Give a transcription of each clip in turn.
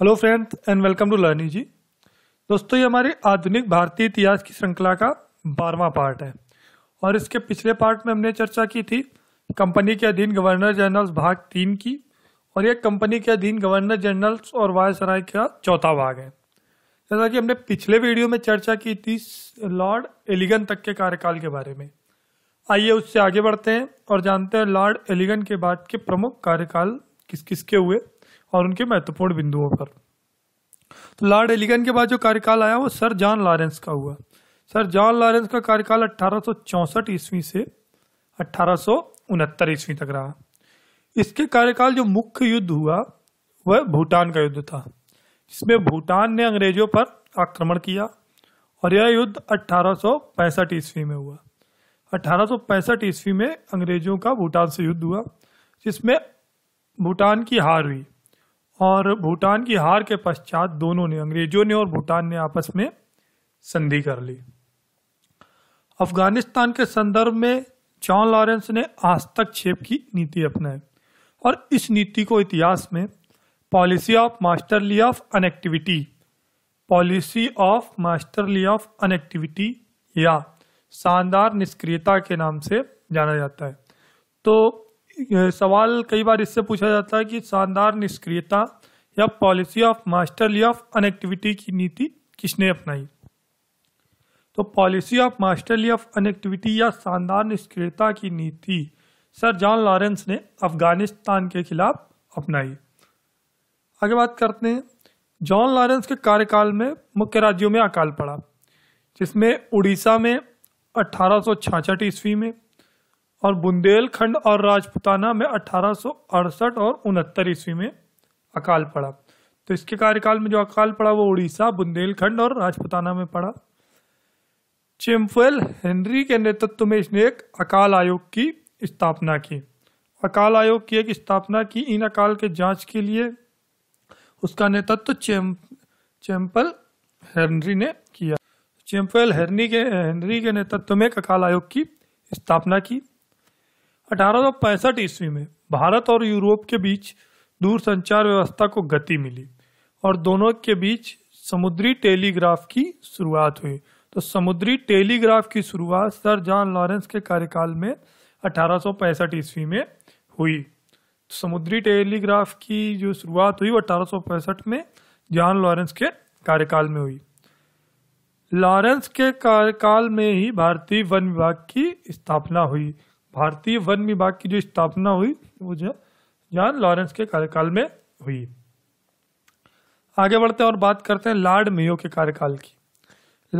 hello friends and welcome to learning ji दोस्तों ये हमारे आधुनिक भारतीय इतिहास की श्रृंखला का बारवा पार्ट है और इसके पिछले पार्ट में हमने चर्चा की थी कंपनी के अधीन गवर्नर जनरल्स भाग तीन की और यह कंपनी के अधीन गवर्नर जनरल्स और वायसराय का चौथा भाग है जैसा कि हमने पिछले वीडियो में चर्चा की थी लॉर्ड एलिगन तक के कार्यकाल के बारे में आइए उससे आगे बढ़ते हैं और जानते हैं लॉर्ड एलिगन के बाद के प्रमुख कार्यकाल किस किसके हुए और उनके महत्वपूर्ण बिंदुओं पर तो लॉर्ड एलिगन के बाद जो कार्यकाल आया वो सर जॉन लॉरेंस का हुआ सर जॉन लॉरेंस का कार्यकाल अट्ठारह ईस्वी से अट्ठारह ईस्वी तक रहा इसके कार्यकाल जो मुख्य युद्ध हुआ वह भूटान का युद्ध था जिसमें भूटान ने अंग्रेजों पर आक्रमण किया और यह युद्ध अट्ठारह ईस्वी में हुआ अट्ठारह ईस्वी में अंग्रेजों का भूटान से युद्ध हुआ जिसमें भूटान की हार हुई और भूटान की हार के पश्चात दोनों ने अंग्रेजों ने और भूटान ने आपस में संधि कर ली अफगानिस्तान के संदर्भ में जॉन लॉरेंस ने हस्तक्षेप की नीति अपनाई और इस नीति को इतिहास में policy of masterly of inactivity policy of masterly of inactivity या शानदार निष्क्रियता के नाम से जाना जाता है तो सवाल कई बार इससे पूछा जाता है कि शानदार निष्क्रियता या policy of masterly of inactivity की नीति किसने अपनाई तो policy of masterly of inactivity या शानदार निष्क्रियता की नीति सर जॉन लॉरेंस ने अफगानिस्तान के खिलाफ अपनाई आगे बात करते हैं जॉन लॉरेंस के कार्यकाल में मुख्य राज्यों में अकाल पड़ा जिसमें उड़ीसा में अठारह ईस्वी में और बुंदेलखंड और राजपुताना में अठारह और उनहत्तर ईस्वी में अकाल पड़ा तो इसके कार्यकाल में जो अकाल पड़ा वो उड़ीसा बुंदेलखंड और राजपुताना में पड़ा चेम्फुएल हेनरी के नेतृत्व में इसने एक अकाल आयोग की स्थापना की अकाल आयोग की एक स्थापना की इन अकाल के जांच के लिए उसका नेतृत्व चेम चेम्पल हेनरी ने किया चैम्पल हेनरी के हेनरी के नेतृत्व में एक अकाल आयोग की स्थापना की अठारह ईस्वी में भारत और यूरोप के बीच दूरसंचार व्यवस्था को गति मिली और दोनों के बीच समुद्री टेलीग्राफ की शुरुआत हुई तो समुद्री टेलीग्राफ की शुरुआत सर जॉन लॉरेंस के कार्यकाल में अठारह ईस्वी में हुई तो समुद्री टेलीग्राफ की जो शुरुआत हुई वो अठारह में जॉन लॉरेंस के कार्यकाल में हुई लॉरेंस के कार्यकाल में ही भारतीय वन विभाग की स्थापना हुई भारतीय वन विभाग की जो स्थापना हुई वो जो जॉन लॉरेंस के कार्यकाल में हुई आगे बढ़ते हैं और बात करते हैं लॉर्ड मेयो के कार्यकाल की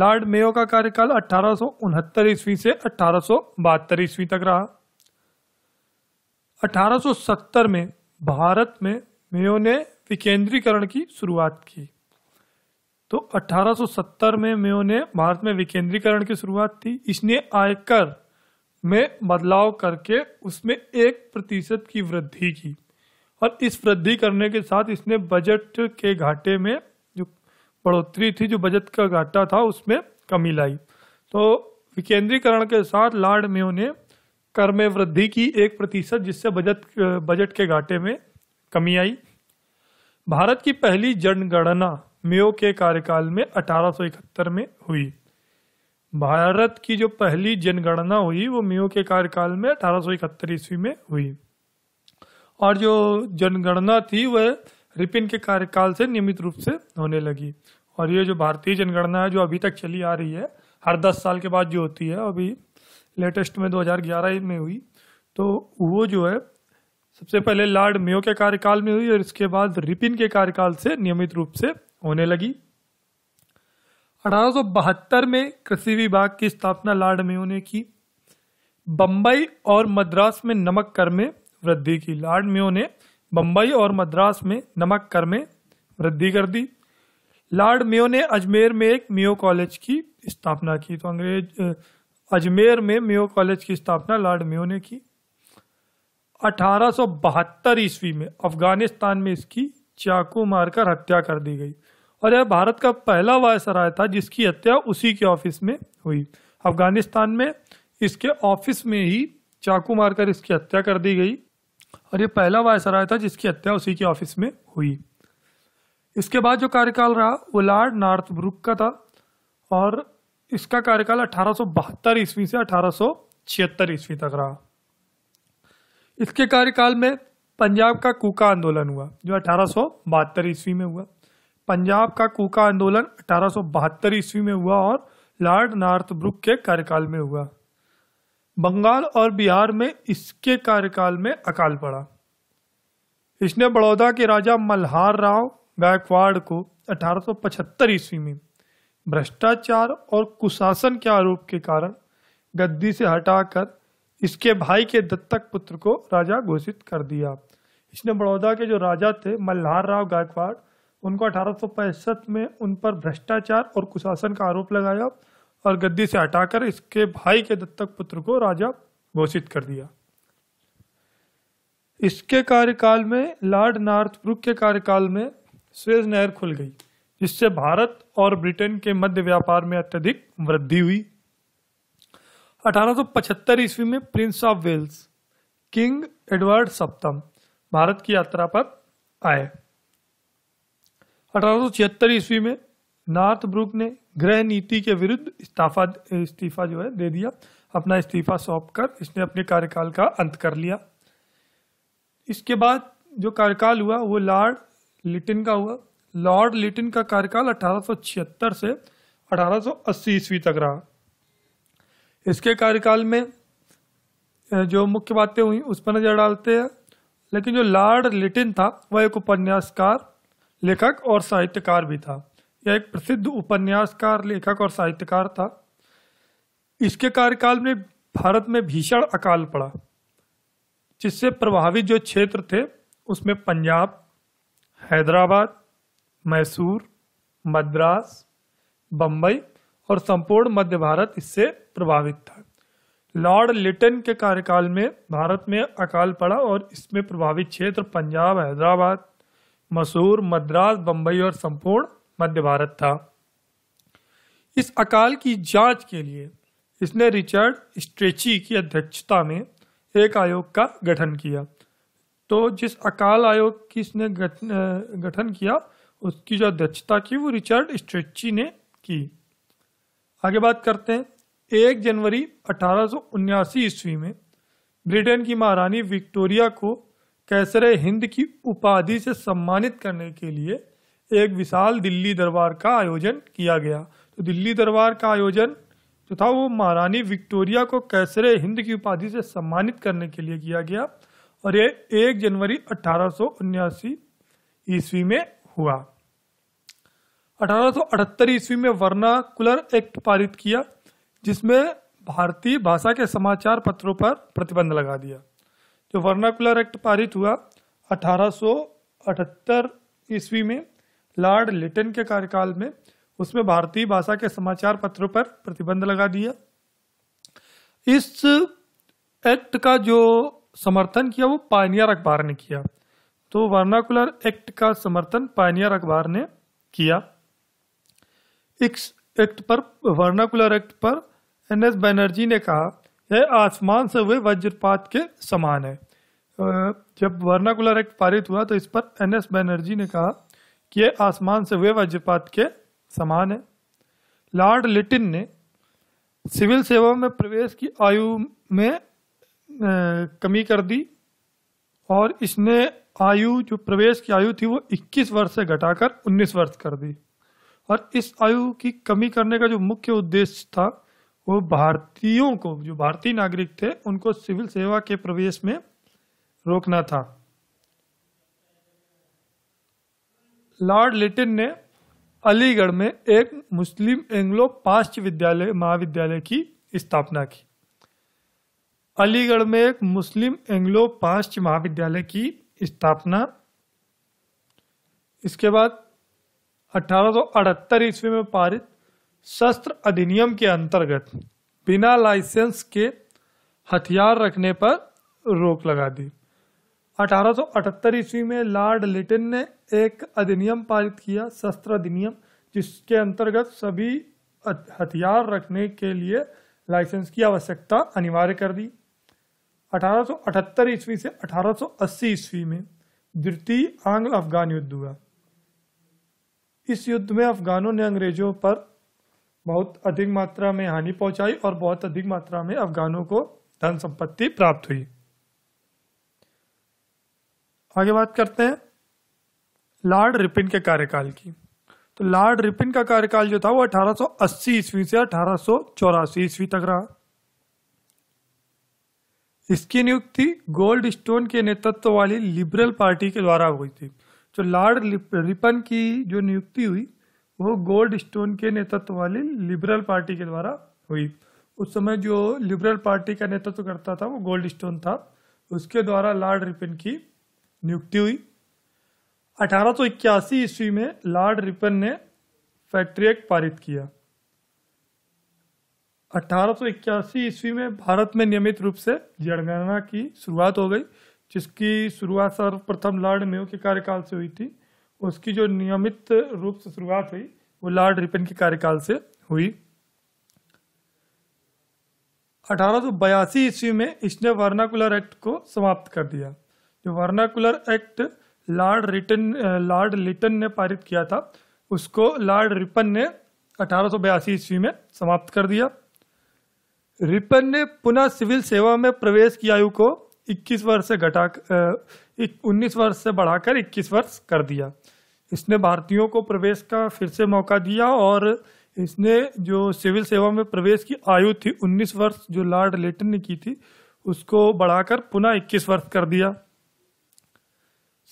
लॉर्ड मेयो का कार्यकाल अठारह ईस्वी से अठारह ईस्वी तक रहा 1870 में भारत में मेयो ने विकेंद्रीकरण की शुरुआत की तो 1870 में मेयो ने भारत में विकेंद्रीकरण की शुरुआत थी इसने आयकर में बदलाव करके उसमें एक प्रतिशत की वृद्धि की और इस वृद्धि करने के साथ इसने बजट के घाटे में जो बढ़ोतरी थी जो बजट का घाटा था उसमें कमी लाई तो विकेंद्रीकरण के साथ लॉर्ड मेयो ने कर में वृद्धि की एक प्रतिशत जिससे बजट बजट के घाटे में कमी आई भारत की पहली जनगणना मेयो के कार्यकाल में 1871 में हुई भारत की जो पहली जनगणना हुई वो मियो के कार्यकाल में अठारह ईस्वी में हुई और जो जनगणना थी वह रिपिन के कार्यकाल से नियमित रूप से होने लगी और ये जो भारतीय जनगणना है जो अभी तक चली आ रही है हर दस साल के बाद जो होती है अभी लेटेस्ट में 2011 में हुई तो वो जो है सबसे पहले लॉर्ड मेयो के कार्यकाल में हुई और इसके बाद रिपिन के कार्यकाल से नियमित रूप से होने लगी 1872 में कृषि विभाग की स्थापना लॉर्ड मेयो ने की बम्बई और मद्रास में नमक कर में वृद्धि की लॉर्ड मेयो ने बम्बई और मद्रास में नमक कर में वृद्धि कर दी लॉर्ड मेयो ने अजमेर में एक मेयो कॉलेज की स्थापना की तो अंग्रेज अजमेर में मेयो कॉलेज की स्थापना लॉर्ड मेयो ने की 1872 ईस्वी में अफगानिस्तान में इसकी चाकू मारकर हत्या कर दी गई और यह भारत का पहला वायसराय था जिसकी हत्या उसी के ऑफिस में हुई अफगानिस्तान में इसके ऑफिस में ही चाकू मारकर इसकी हत्या कर दी गई और यह पहला वायसराय था जिसकी हत्या उसी के ऑफिस में हुई इसके बाद जो कार्यकाल रहा वो लॉर्ड नॉर्थ ब्रुक का था और इसका कार्यकाल अठारह ईस्वी से अठारह ईस्वी तक रहा इसके कार्यकाल में पंजाब का कूका आंदोलन हुआ जो अठारह ईस्वी में हुआ पंजाब का कूका आंदोलन अठारह ईस्वी में हुआ और लॉर्ड ब्रुक के कार्यकाल में हुआ बंगाल और बिहार में इसके कार्यकाल में अकाल पड़ा इसने बड़ौदा के राजा मल्हार राव गायकवाड़ को 1875 ईस्वी में भ्रष्टाचार और कुशासन के आरोप के कारण गद्दी से हटाकर इसके भाई के दत्तक पुत्र को राजा घोषित कर दिया इसने बड़ौदा के जो राजा थे मल्हार राव गायकवाड़ उनको अठारह में उन पर भ्रष्टाचार और कुशासन का आरोप लगाया और गद्दी से हटाकर इसके भाई के दत्तक पुत्र को राजा घोषित कर दिया इसके कार्यकाल में लॉर्ड ब्रुक के कार्यकाल में स्वेज नहर खुल गई जिससे भारत और ब्रिटेन के मध्य व्यापार में अत्यधिक वृद्धि हुई 1875 ईस्वी में prince of Wales king Edward सप्तम भारत की यात्रा पर आए अठारह ईस्वी में नार्थ ब्रुक ने गृह नीति के विरुद्ध इस्तीफा इस्तीफा जो है दे दिया अपना इस्तीफा सौंप कर इसने अपने कार्यकाल का अंत कर लिया इसके बाद जो कार्यकाल हुआ वो लॉर्ड लिटिन का हुआ लॉर्ड लिटिन का कार्यकाल अठारह से 1880 ईस्वी तक रहा इसके कार्यकाल में जो मुख्य बातें हुई उस पर नज़र डालते हैं लेकिन जो लॉर्ड लिटिन था वह एक उपन्यासकार लेखक और साहित्यकार भी था यह एक प्रसिद्ध उपन्यासकार लेखक और साहित्यकार था इसके कार्यकाल में भारत में भीषण अकाल पड़ा जिससे प्रभावित जो क्षेत्र थे उसमें पंजाब हैदराबाद मैसूर मद्रास बम्बई और संपूर्ण मध्य भारत इससे प्रभावित था लॉर्ड लिटन के कार्यकाल में भारत में अकाल पड़ा और इसमें प्रभावित क्षेत्र पंजाब हैदराबाद मसूर मद्रास बंबई और संपूर्ण मध्य भारत था इस अकाल की जांच के लिए इसने रिचर्ड स्ट्रेची की अध्यक्षता में एक आयोग का गठन किया तो जिस अकाल आयोग की इसने गठन किया उसकी जो अध्यक्षता की वो रिचर्ड स्ट्रेची ने की आगे बात करते हैं एक जनवरी अठारह ईस्वी में ब्रिटेन की महारानी विक्टोरिया को कैसर हिंद की उपाधि से सम्मानित करने के लिए एक विशाल दिल्ली दरबार का आयोजन किया गया तो दिल्ली दरबार का आयोजन जो था वो महारानी विक्टोरिया को कैसर हिंद की उपाधि से सम्मानित करने के लिए किया गया और ये एक जनवरी अठारह ईस्वी में हुआ अठारह ईस्वी में कुलर एक्ट पारित किया जिसमें भारतीय भाषा के समाचार पत्रों पर प्रतिबंध लगा दिया जो तो वर्नाकुलर एक्ट पारित हुआ 1878 ईस्वी में लॉर्ड लिटन के कार्यकाल में उसमें भारतीय भाषा के समाचार पत्रों पर प्रतिबंध लगा दिया इस एक्ट का जो समर्थन किया वो पानियर अखबार ने किया तो वर्नाकुलर एक्ट का समर्थन पानियर अखबार ने किया इस एक्ट पर वर्नाकुलर एक्ट पर एन एस बनर्जी ने कहा यह आसमान से हुए वज्रपात के समान है जब वर्नाकुलर एक्ट पारित हुआ तो इस पर एन एस बैनर्जी ने कहा कि यह आसमान से हुए वज्रपात के समान है लॉर्ड लिटिन ने सिविल सेवा में प्रवेश की आयु में कमी कर दी और इसने आयु जो प्रवेश की आयु थी वो 21 वर्ष से घटाकर 19 वर्ष कर दी और इस आयु की कमी करने का जो मुख्य उद्देश्य था वो भारतीयों को जो भारतीय नागरिक थे उनको सिविल सेवा के प्रवेश में रोकना था लॉर्ड लिटिन ने अलीगढ़ में एक मुस्लिम एंग्लो पाश्च विद्यालय महाविद्यालय की स्थापना की अलीगढ़ में एक मुस्लिम एंग्लो पाश्च महाविद्यालय की स्थापना इसके बाद अठहत्तर ईस्वी में पारित शस्त्र अधिनियम के अंतर्गत बिना लाइसेंस के हथियार रखने पर रोक लगा दी 1878 ईस्वी में लॉर्ड लिटन ने एक अधिनियम पारित किया शस्त्र अधिनियम जिसके अंतर्गत सभी हथियार रखने के लिए लाइसेंस की आवश्यकता अनिवार्य कर दी 1878 ईस्वी से 1880 ईस्वी में द्वितीय आंग्ल अफगान युद्ध हुआ इस युद्ध में अफगानों ने अंग्रेजों पर बहुत अधिक मात्रा में हानि पहुंचाई और बहुत अधिक मात्रा में अफगानों को धन संपत्ति प्राप्त हुई आगे बात करते हैं लॉर्ड रिपिन के कार्यकाल की तो लॉर्ड रिपिन का कार्यकाल जो था वो 1880 ईस्वी से अठारह ईस्वी तक रहा इसकी नियुक्ति गोल्ड स्टोन के नेतृत्व वाली लिबरल पार्टी के द्वारा हुई थी जो तो लॉर्ड रिपन की जो नियुक्ति हुई वो गोल्ड स्टोन के नेतृत्व वाली लिबरल पार्टी के द्वारा हुई उस समय जो लिबरल पार्टी का नेतृत्व करता था वो गोल्ड स्टोन था उसके द्वारा लॉर्ड रिपन की नियुक्ति हुई इक्यासी ईस्वी में लॉर्ड रिपन ने फैक्ट्री एक्ट पारित किया इक्यासी ईस्वी में भारत में नियमित रूप से जनगणना की शुरुआत हो गई जिसकी शुरुआत सर्वप्रथम लॉर्ड मेयो के कार्यकाल से हुई थी उसकी जो नियमित रूप से शुरुआत हुई वो लॉर्ड रिपन के कार्यकाल से हुई अठारह ईस्वी में इसने वर्नाकुलर एक्ट को समाप्त कर दिया जो vernacular act Lord Lytton Lord Lytton ने पारित किया था उसको लॉर्ड रिपन ने अठारह ईस्वी में समाप्त कर दिया रिपन ने पुनः सिविल सेवा में प्रवेश की आयु को 21 वर्ष से घटा उन्नीस वर्ष से बढ़ाकर 21 वर्ष कर दिया इसने भारतीयों को प्रवेश का फिर से मौका दिया और इसने जो सिविल सेवा में प्रवेश की आयु थी 19 वर्ष जो लॉर्ड लेटन ने की थी उसको बढ़ाकर पुनः 21 वर्ष कर दिया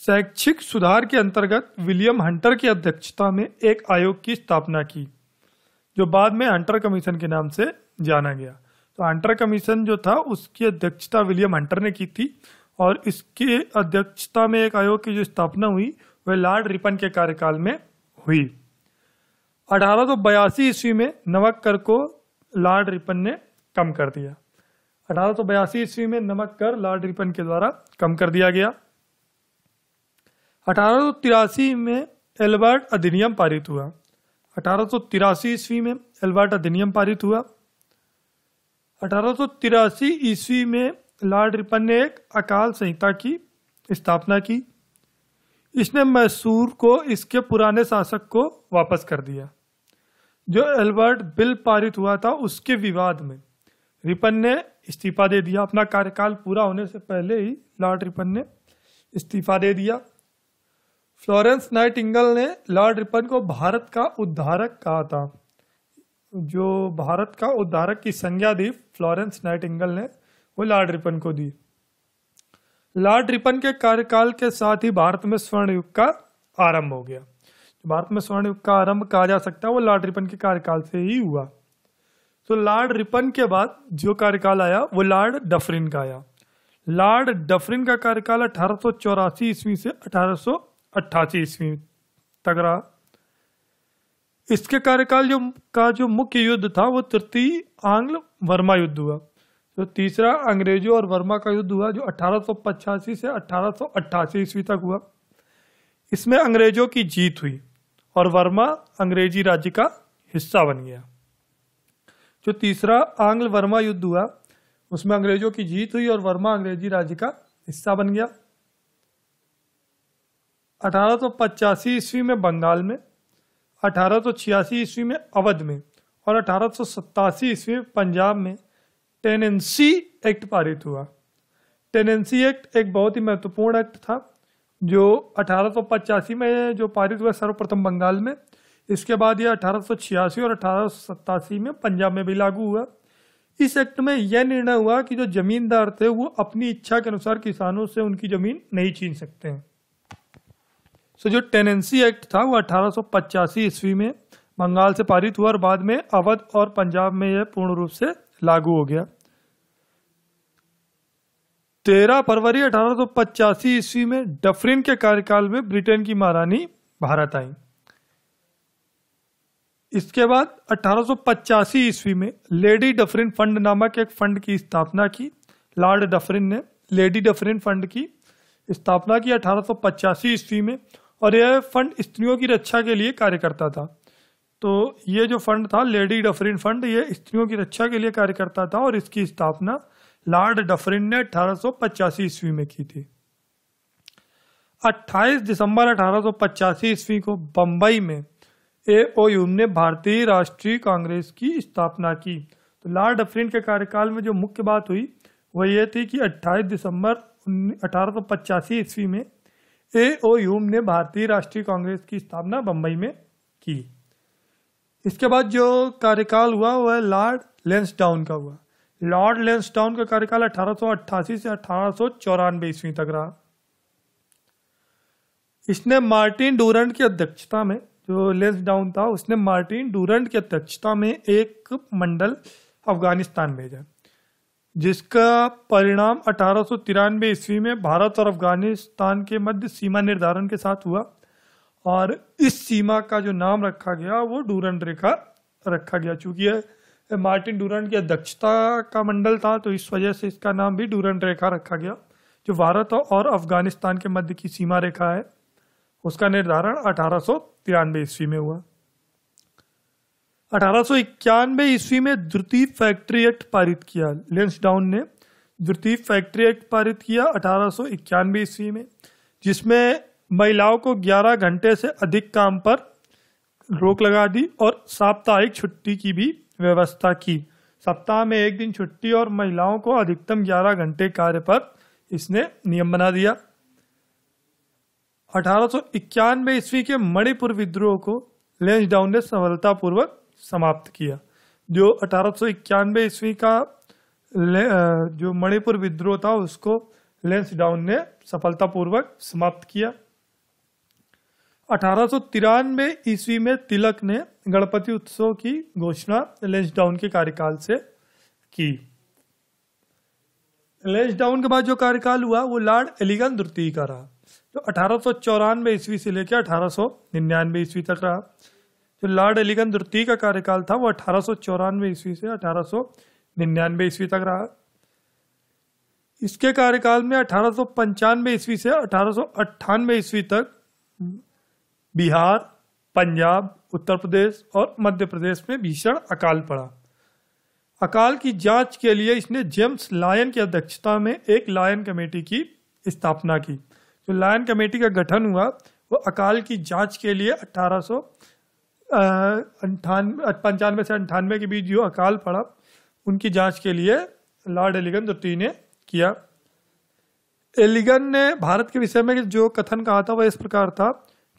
शैक्षिक सुधार के अंतर्गत विलियम हंटर की अध्यक्षता में एक आयोग की स्थापना की जो बाद में हंटर कमीशन के नाम से जाना गया तो हंटर कमीशन जो था उसकी अध्यक्षता विलियम हंटर ने की थी और इसके अध्यक्षता में एक आयोग की जो स्थापना हुई वह लॉर्ड रिपन के कार्यकाल में हुई अठारह बयासी ईस्वी में नमक कर को लॉर्ड रिपन ने कम कर दिया अठारह बयासी ईस्वी में नमक कर लॉर्ड रिपन के द्वारा कम कर दिया गया अठारह तिरासी में एल्बर्ट अधिनियम पारित हुआ अठारह तिरासी ईस्वी में एल्बर्ट अधिनियम पारित हुआ अठारह ईस्वी में लॉर्ड रिपन ने एक अकाल संहिता की स्थापना की इसने मैसूर को इसके पुराने शासक को वापस कर दिया जो एल्बर्ट बिल पारित हुआ था उसके विवाद में रिपन ने इस्तीफा दे दिया अपना कार्यकाल पूरा होने से पहले ही लॉर्ड रिपन ने इस्तीफा दे दिया फ्लोरेंस नाइटिंगल ने लॉर्ड रिपन को भारत का उद्धारक कहा था जो भारत का उद्धारक की संज्ञा दी फ्लोरेंस नाइटिंगल ने वो लॉर्ड रिपन को दी लॉर्ड रिपन के कार्यकाल के साथ ही भारत में स्वर्ण युग का आरंभ हो गया भारत में स्वर्ण युग का आरंभ कहा जा सकता है वो लॉर्ड रिपन के कार्यकाल से ही हुआ तो लॉर्ड रिपन के बाद जो कार्यकाल आया वो लॉर्ड डफरिन का आया लॉर्ड डफरिन का कार्यकाल अठारह ईस्वी से अठारह ईस्वी तक रहा इसके कार्यकाल जो का जो मुख्य युद्ध था वो तृतीय आंग्ल वर्मा युद्ध हुआ तो तीसरा अंग्रेजों और वर्मा का युद्ध हुआ जो 1885 से 1888 ईस्वी तक हुआ इसमें अंग्रेजों की जीत हुई और वर्मा अंग्रेजी राज्य का हिस्सा बन गया जो तीसरा आंग्ल वर्मा युद्ध हुआ उसमें अंग्रेजों की जीत हुई और वर्मा अंग्रेजी राज्य का हिस्सा बन गया अठारह ईस्वी में बंगाल में अठारह ईस्वी में अवध में और अठारह ईस्वी में पंजाब में टेनेंसी एक्ट पारित हुआ टेनेंसी एक्ट एक बहुत ही महत्वपूर्ण एक्ट था जो अठारह में जो पारित हुआ सर्वप्रथम बंगाल में इसके बाद यह अठारह और अठारह में पंजाब में भी लागू हुआ इस एक्ट में यह निर्णय हुआ कि जो जमींदार थे वो अपनी इच्छा के अनुसार किसानों से उनकी जमीन नहीं छीन सकते हैं सो जो टेनेंसी एक्ट था वो अठारह ईस्वी में बंगाल से पारित हुआ और बाद में अवध और पंजाब में यह पूर्ण रूप से लागू हो गया तेरह फरवरी अठारह ईस्वी में डफरिन के कार्यकाल में ब्रिटेन की महारानी भारत आई इसके बाद अठारह ईस्वी में लेडी डफरिन फंड नामक एक फंड की स्थापना की लॉर्ड डफरिन ने लेडी डफरिन फंड की स्थापना की अठारह ईस्वी में और यह फंड स्त्रियों की रक्षा के लिए कार्य करता था तो ये जो फंड था लेडी डफरिन फंड ये स्त्रियों की रक्षा के लिए कार्य करता था और इसकी स्थापना लॉर्ड डफरिन ने अठारह ईस्वी में की थी 28 दिसंबर अठारह ईस्वी को बम्बई में ए ओ यूम ने भारतीय राष्ट्रीय कांग्रेस की स्थापना की तो लॉर्ड डफरिन के कार्यकाल में जो मुख्य बात हुई वह यह थी कि 28 दिसंबर अठारह ईस्वी में ए ओ ह्यूम ने भारतीय राष्ट्रीय कांग्रेस की स्थापना बंबई में की इसके बाद जो कार्यकाल हुआ वह लॉर्ड लेंसडाउन का हुआ लॉर्ड लेंसडाउन का कार्यकाल 1888 से अठारह सौ ईस्वी तक रहा इसने मार्टिन डूरंट की अध्यक्षता में जो लेंस डाउन था उसने मार्टिन डूरंट की अध्यक्षता में एक मंडल अफगानिस्तान भेजा जिसका परिणाम अठारह ईस्वी में भारत और अफगानिस्तान के मध्य सीमा निर्धारण के साथ हुआ और इस सीमा का जो नाम रखा गया वो डूरंड रेखा रखा गया चूंकि मार्टिन डूरंड की अध्यक्षता का मंडल था तो इस वजह से इसका नाम भी डूरंड रेखा रखा गया जो भारत और अफगानिस्तान के मध्य की सीमा रेखा है उसका निर्धारण अठारह ईस्वी में हुआ अठारह सौ इक्यानवे ईस्वी में द्वितीय फैक्ट्री एक्ट पारित किया लेंस डाउन ने द्वितीय फैक्ट्री एक्ट पारित किया अठारह सौ इक्यानवे ईस्वी में जिसमें महिलाओं को 11 घंटे से अधिक काम पर रोक लगा दी और साप्ताहिक छुट्टी की भी व्यवस्था की सप्ताह में एक दिन छुट्टी और महिलाओं को अधिकतम 11 घंटे कार्य पर इसने नियम बना दिया अठारह सौ इक्यानवे ईस्वी के मणिपुर विद्रोह को लेंस डाउन ने सफलतापूर्वक समाप्त किया जो अठारह ईस्वी का जो मणिपुर विद्रोह था उसको लेंस डाउन ने सफलतापूर्वक समाप्त किया अठारह ईस्वी में तिलक ने गणपति उत्सव की घोषणा लेंस डाउन के कार्यकाल से की लेंस डाउन के बाद जो कार्यकाल हुआ वो लॉर्ड एलिगन द्वितीय का रहा जो तो अठारह ईस्वी से लेकर अठारह ईस्वी तक रहा जो लॉर्ड एलिगन द्वितीय का कार्यकाल था वो अठारह ईस्वी से अठारह ईस्वी तक रहा इसके कार्यकाल में अठारह ईस्वी से अठारह ईस्वी तक बिहार पंजाब उत्तर प्रदेश और मध्य प्रदेश में भीषण अकाल पड़ा अकाल की जांच के लिए इसने जेम्स लायन की अध्यक्षता में एक लायन कमेटी की स्थापना की जो लायन कमेटी का गठन हुआ वो अकाल की जांच के लिए अठारह अंठानवे पंचानवे से अंठानवे के बीच जो अकाल पड़ा उनकी जांच के लिए लॉर्ड एलिगन द्वितीय तो ने किया एलिगन ने भारत के विषय में जो कथन कहा था वह इस प्रकार था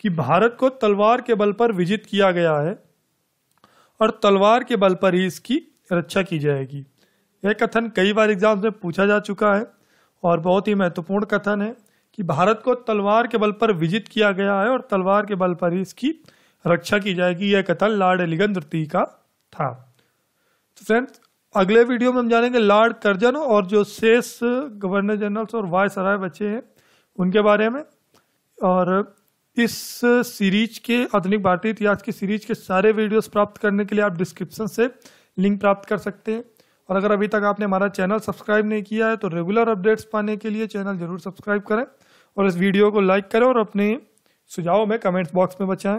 कि भारत को तलवार के बल पर विजित किया गया है और तलवार के बल पर ही इसकी रक्षा की जाएगी यह कथन कई बार एग्जाम्स में पूछा जा चुका है और बहुत ही महत्वपूर्ण कथन है कि भारत को तलवार के बल पर विजित किया गया है और तलवार के बल पर ही इसकी रक्षा की जाएगी यह कथा लॉर्ड एलिगन द्वितीय का था तो फ्रेंड्स अगले वीडियो में हम जानेंगे लॉर्ड कर्जन और जो शेष गवर्नर जनरल्स और वायस सराय बच्चे हैं उनके बारे में और इस सीरीज के आधुनिक भारतीय इतिहास की सीरीज के सारे वीडियोस प्राप्त करने के लिए आप डिस्क्रिप्शन से लिंक प्राप्त कर सकते हैं और अगर अभी तक आपने हमारा चैनल सब्सक्राइब नहीं किया है तो रेगुलर अपडेट्स पाने के लिए चैनल जरूर सब्सक्राइब करें और इस वीडियो को लाइक करें और अपने सुझावों में कमेंट्स बॉक्स में बचाएं